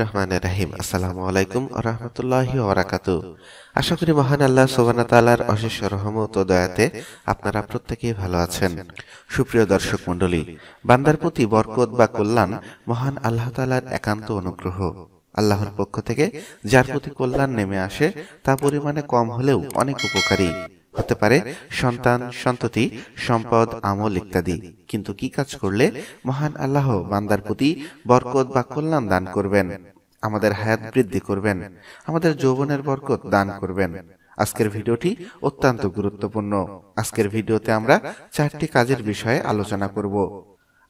রহমান রাহিম আসসালামু আলাইকুম আশা করি মহান আল্লাহ অশেষ রহমত দয়াতে আপনারা প্রত্যেকেই ভালো আছেন সুপ্রিয় দর্শক মন্ডলী বান্দার প্রতি বরকত বা কল্যাণ মহান আল্লাহ তালার একান্ত অনুগ্রহ আল্লাহর পক্ষ থেকে যার প্রতি কল্যাণ নেমে আসে তা পরিমাণে কম হলেও অনেক উপকারী হতে পারে সন্তান সন্ততি সম্পদ আমল ইত্যাদি কিন্তু কি কাজ করলে মহান আল্লাহ বান্দার প্রতি বরকত বা কল্যাণ দান করবেন আমাদের হায়াত বৃদ্ধি করবেন আমাদের যৌবনের বরকত দান করবেন আজকের ভিডিওটি অত্যন্ত গুরুত্বপূর্ণ আজকের ভিডিওতে আমরা চারটি কাজের বিষয়ে আলোচনা করব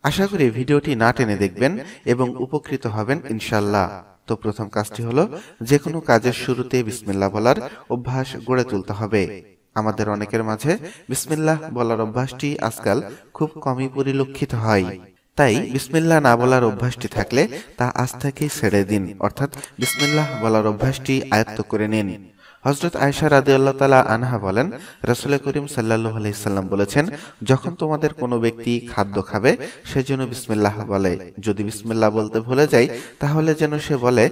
আশা করি ভিডিওটি না টেনে দেখবেন এবং উপকৃত হবেন ইনশাল্লাহ তো প্রথম কাজটি হলো যে কোনো কাজের শুরুতে বিসমিল্লা বলার অভ্যাস গড়ে তুলতে হবে আমাদের অনেকের মাঝে বিসমিল্লাহ বলার অভ্যাসটি আজকাল খুব কমই পরিলক্ষিত হয় তাই বিসমিল্লাহ না বলার অভ্যাসটি থাকলে তা আজ থেকেই ছেড়ে দিন অর্থাৎ বিসমিল্লাহ বলার অভ্যাসটি আয়ত্ত করে নিন হজরত আয়সা রাদে আল্লাহ তালা আনহা বলেন রসুল করিম সাল্লাহ আলাইসাল্লাম বলেছেন যখন তোমাদের কোনো ব্যক্তি খাদ্য খাবে সে যেন বিসমিল্লাহ বলে যদি বিসমিল্লাহ বলতে ভুলে যায় তাহলে যেন সে বলে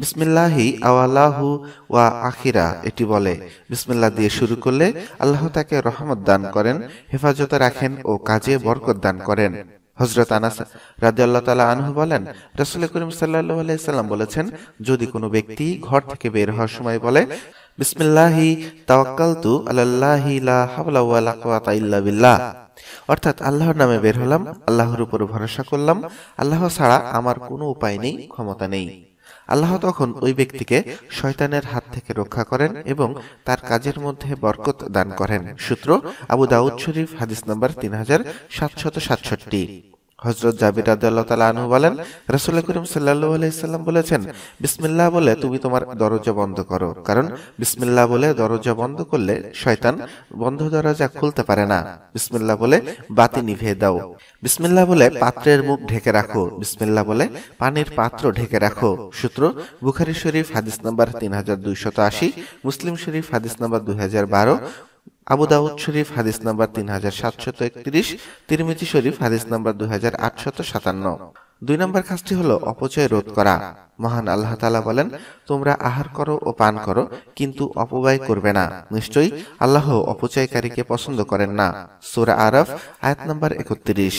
বিসমিল্লাহি আওয়ালাহু ওয়া আখিরা এটি বলে বিসমিল্লাহ দিয়ে শুরু করলে আল্লাহ তাকে রহমত দান করেন হেফাজতে রাখেন ও কাজে বরকত দান করেন হজরত আনাস রাজি আল্লাহ তালা আনহু বলেন রসুল করিম সাল্লাহ আলাইসাল্লাম বলেছেন যদি কোনো ব্যক্তি ঘর থেকে বের হওয়ার সময় বলে বিসমিল্লাহি তাওয়াক্কালতু আলাল্লাহি লা হাওলা ওয়ালা কুওয়াতা ইল্লা বিল্লাহ অর্থাৎ আল্লাহর নামে বের হলাম আল্লাহর উপর ভরসা করলাম আল্লাহ ছাড়া আমার কোনো উপায় নেই ক্ষমতা নেই আল্লাহ তখন ওই ব্যক্তিকে শয়তানের হাত থেকে রক্ষা করেন এবং তার কাজের মধ্যে বরকত দান করেন সূত্র আবু দাউদ শরীফ হাদিস নম্বর তিন হাজার সাতশত সাতষট্টি হজরত জাবির রাদিয়াল্লাহ বলেন রসুল করিম সাল্লাল্লাহু আলাইসাল্লাম বলেছেন বিসমিল্লা বলে তুমি তোমার দরজা বন্ধ করো কারণ বিসমিল্লা বলে দরজা বন্ধ করলে শয়তান বন্ধ দরজা খুলতে পারে না বিসমিল্লাহ বলে বাতি নিভিয়ে দাও বিসমিল্লাহ বলে পাত্রের মুখ ঢেকে রাখো বিসমিল্লাহ বলে পানির পাত্র ঢেকে রাখো সূত্র বুখারি শরীফ হাদিস নাম্বার তিন মুসলিম শরীফ হাদিস নাম্বার দুই আবু দাউদ শরীফ হাদিস নাম্বার তিন হাজার সাতশত একত্রিশ তিরমিতি শরীফ হাদিস নাম্বার দুই হাজার আটশত সাতান্ন দুই নম্বর কাজটি হলো অপচয় রোধ করা মহান আল্লাহ তালা বলেন তোমরা আহার করো ও পান করো কিন্তু অপব্যয় করবে না নিশ্চয়ই আল্লাহ অপচয়কারীকে পছন্দ করেন না সুরা আরফ আয়াত নম্বর একত্রিশ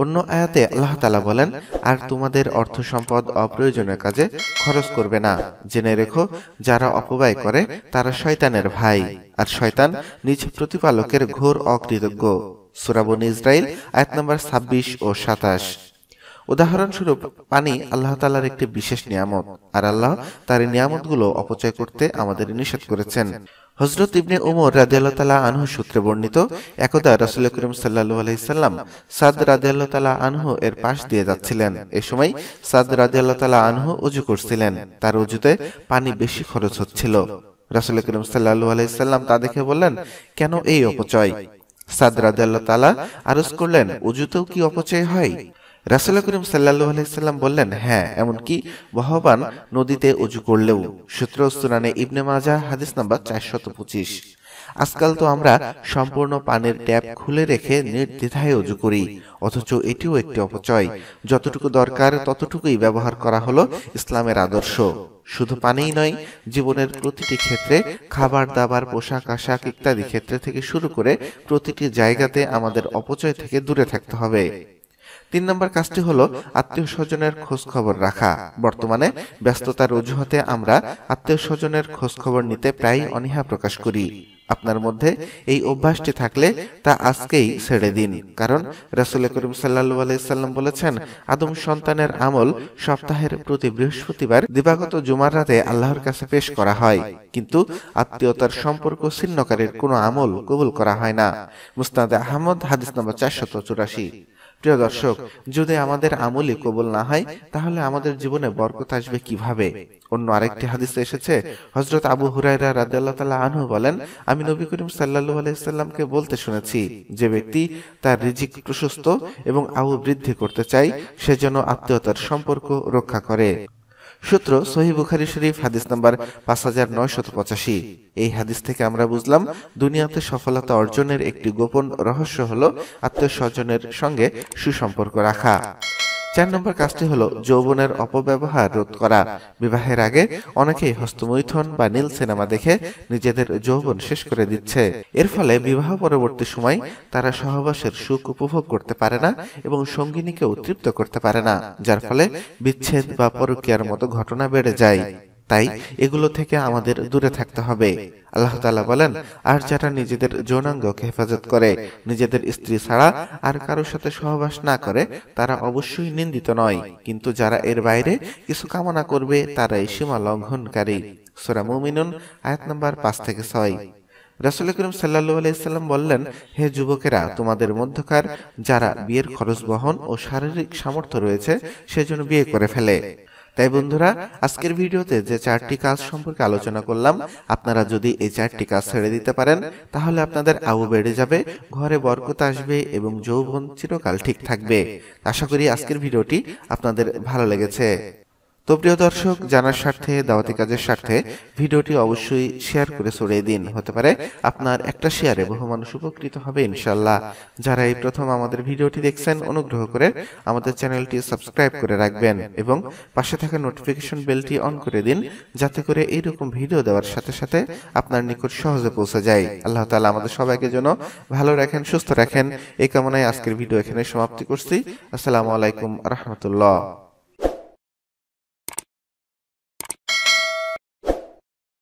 অন্য আয়াতে আল্লাহ তালা বলেন আর তোমাদের অর্থ সম্পদ অপ্রয়োজনীয় কাজে খরচ করবে না জেনে রেখো যারা অপব্যয় করে তারা শয়তানের ভাই আর শয়তান নিজ প্রতিপালকের ঘোর অকৃতজ্ঞ সুরাবন ইসরায়েল আয়াত নম্বর ছাব্বিশ ও সাতাশ উদাহরণস্বরূপ পানি আল্লাহ তালার একটি বিশেষ নিয়ামত আর আল্লাহ তার নিয়ামতগুলো অপচয় করতে আমাদের নিষেধ করেছেন হজরত ইবনে উমর রাজি আল্লাহ তালা আনহু সূত্রে বর্ণিত একদা রাসুল করিম সাল্লাহ আলাইসাল্লাম সাদ আল্লাহ তালা আনহু এর পাশ দিয়ে যাচ্ছিলেন এ সময় সাদ আল্লাহ তালা আনহু উজু করছিলেন তার উজুতে পানি বেশি খরচ হচ্ছিল রাসুল করিম সাল্লাহ আলাইসাল্লাম তা দেখে বললেন কেন এই অপচয় সাদ আল্লাহ তালা আরজ করলেন উজুতেও কি অপচয় হয় রাসুল করিম সাল্লাহ আলাইসাল্লাম বললেন হ্যাঁ এমনকি বহবান নদীতে উজু করলেও সূত্র স্তুরানে ইবনে মাজা হাদিস নাম্বার চারশত পঁচিশ আজকাল তো আমরা সম্পূর্ণ পানের ট্যাপ খুলে রেখে নির্দ্বিধায় অজু করি অথচ এটিও একটি অপচয় যতটুকু দরকার ততটুকুই ব্যবহার করা হলো ইসলামের আদর্শ শুধু পানিই নয় জীবনের প্রতিটি ক্ষেত্রে খাবার দাবার পোশাক আশাক ইত্যাদি ক্ষেত্রে থেকে শুরু করে প্রতিটি জায়গাতে আমাদের অপচয় থেকে দূরে থাকতে হবে তিন নম্বর কাজটি হলো আত্মীয় স্বজনের খোঁজ খবর রাখা বর্তমানে ব্যস্ততার অজুহাতে আমরা আত্মীয় স্বজনের খোঁজ খবর নিতে প্রায় অনীহা প্রকাশ করি আপনার মধ্যে এই অভ্যাসটি থাকলে তা আজকেই ছেড়ে দিন কারণ রাসুল করিম সাল্লা আলাইসাল্লাম বলেছেন আদম সন্তানের আমল সপ্তাহের প্রতি বৃহস্পতিবার দিবাগত জুমার রাতে আল্লাহর কাছে পেশ করা হয় কিন্তু আত্মীয়তার সম্পর্ক ছিন্নকারীর কোনো আমল কবুল করা হয় না মুস্তাদ আহমদ হাদিস নম্বর চারশত চুরাশি প্রিয় দর্শক যদি আমাদের আমলই কবুল না হয় তাহলে আমাদের জীবনে বরকত আসবে কিভাবে অন্য আরেকটি হাদিসে এসেছে হজরত আবু হুরাইরা রাদিয়াল্লাহু তাআলা আনহু বলেন আমি নবী করিম সাল্লাল্লাহু আলাইহি সাল্লামকে বলতে শুনেছি যে ব্যক্তি তার রিজিক প্রশস্ত এবং আয়ু বৃদ্ধি করতে চায় সে যেন আত্মীয়তার সম্পর্ক রক্ষা করে সূত্র সহি বুখারি শরীফ হাদিস নাম্বার পাঁচ হাজার নয়শত পঁচাশি এই হাদিস থেকে আমরা বুঝলাম দুনিয়াতে সফলতা অর্জনের একটি গোপন রহস্য হল আত্মীয় স্বজনের সঙ্গে সুসম্পর্ক রাখা চার নম্বর কাজটি হলো যৌবনের অপব্যবহার রোধ করা বিবাহের আগে অনেকেই হস্তমৈথন বা নীল সিনেমা দেখে নিজেদের যৌবন শেষ করে দিচ্ছে এর ফলে বিবাহ পরবর্তী সময় তারা সহবাসের সুখ উপভোগ করতে পারে না এবং সঙ্গিনীকে উদ্তৃপ্ত করতে পারে না যার ফলে বিচ্ছেদ বা পরকিয়ার মতো ঘটনা বেড়ে যায় তাই এগুলো থেকে আমাদের দূরে থাকতে হবে আল্লাহ তালা বলেন আর যারা নিজেদের যৌনাঙ্গকে হেফাজত করে নিজেদের স্ত্রী ছাড়া আর কারোর সাথে সহবাস না করে তারা অবশ্যই নিন্দিত নয় কিন্তু যারা এর বাইরে কিছু কামনা করবে তারা এই সীমা লঙ্ঘনকারী সোরা মুমিনুন আয়াত নম্বর পাঁচ থেকে ছয় রাসুল করিম সাল্লাহ আলাইসাল্লাম বললেন হে যুবকেরা তোমাদের মধ্যকার যারা বিয়ের খরচ বহন ও শারীরিক সামর্থ্য রয়েছে সেজন্য বিয়ে করে ফেলে তাই বন্ধুরা আজকের ভিডিওতে যে চারটি কাজ সম্পর্কে আলোচনা করলাম আপনারা যদি এই চারটি কাজ ছেড়ে দিতে পারেন তাহলে আপনাদের আয়ু বেড়ে যাবে ঘরে বরকত আসবে এবং যৌবন চিরকাল ঠিক থাকবে আশা করি আজকের ভিডিওটি আপনাদের ভালো লেগেছে তো প্রিয় দর্শক জানার স্বার্থে দাওয়াতি কাজের স্বার্থে ভিডিওটি অবশ্যই শেয়ার করে ছড়িয়ে দিন হতে পারে আপনার একটা শেয়ারে বহু মানুষ উপকৃত হবে ইনশাল্লাহ যারা এই প্রথম আমাদের ভিডিওটি দেখছেন অনুগ্রহ করে আমাদের চ্যানেলটি সাবস্ক্রাইব করে রাখবেন এবং পাশে থাকা নোটিফিকেশন বেলটি অন করে দিন যাতে করে এইরকম ভিডিও দেওয়ার সাথে সাথে আপনার নিকট সহজে পৌঁছে যায় আল্লাহ তালা আমাদের সবাইকে যেন ভালো রাখেন সুস্থ রাখেন এই কামনায় আজকের ভিডিও এখানে সমাপ্তি করছি আসসালামু আলাইকুম রহমতুল্লাহ